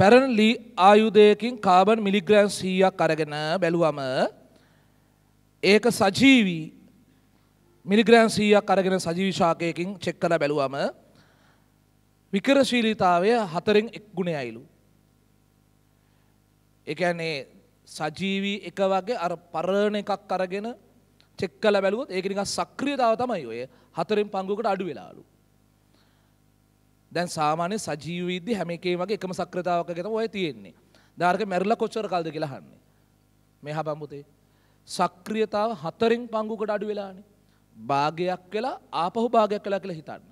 පැරණ ලී ආයුධයකින් carbon milligram 100ක් අරගෙන බැලුවම ඒක සජීවී මිලිග්‍රෑම් 100ක් අරගෙන සජීවී ශාකයකින් චෙක් කරලා බැලුවම විකරශීලීතාවය හතරෙන් එක් ගුණයයිලු. ඒ කියන්නේ සජීවී එක වගේ අර පරණ එකක් අරගෙන චෙක් කරලා බැලුවොත් ඒක නිකන් සක්‍රියතාව තමයි ඔය හතරෙන් පංගුවකට අඩු වෙලාලු. දැන් සාමාන්‍ය සජීවීද්දි හැම එකේම වගේ එකම සක්‍රතාවක ගැන ඔය තියෙන්නේ. දාර්ක මැරිලා කොච්චර කල්ද කියලා අහන්නේ. මෙහා බම්බුතේ සක්‍රියතාව හතරෙන් පංගුකට අඩු වෙලානේ. භාගයක් වෙලා ආපහු භාගයක් වෙලා කියලා හිතන්න.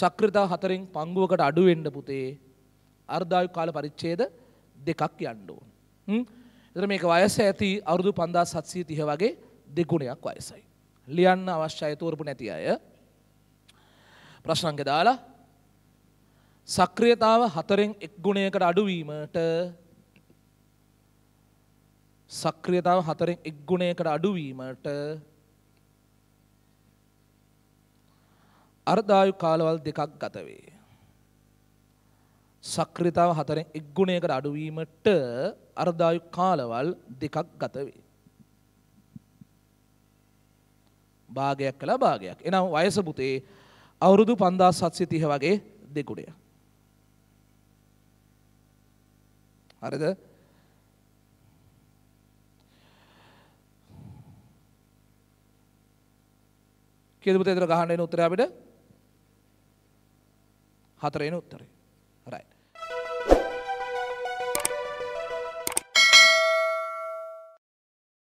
සක්‍රියතාව හතරෙන් පංගුවකට අඩු වෙන්න පුතේ අර්ධායු කාල පරිච්ඡේද දෙකක් යන්න ඕන. හ්ම්. එතන මේක වයස ඇති අවුරුදු 5730 වගේ දෙගුණයක් වයසයි. ලියන්න අවශ්‍යයි තෝරපු නැති අය ප්‍රශ්න අංක දාලා සක්‍රියතාව හතරෙන් එක් ගුණයකට අඩුවීමට සක්‍රියතාව හතරෙන් එක් ගුණයකට අඩුවීමට අර්ධායු කාලවල් දෙකක් ගත වේ. සක්‍රියතාව හතරෙන් එක් ගුණයකට අඩුවීමට අර්ධායු කාලවල් දෙකක් ගත වේ. භාගයක් කළා භාගයක්. එනම් වයස පුතේ අවුරුදු 5730 වගේ දෙගුණයක්. හරිද? කීයද පුතේ ඒතර ගහන්න එන උත්තරය අපිට? හතර එන උත්තරේ. හරයි.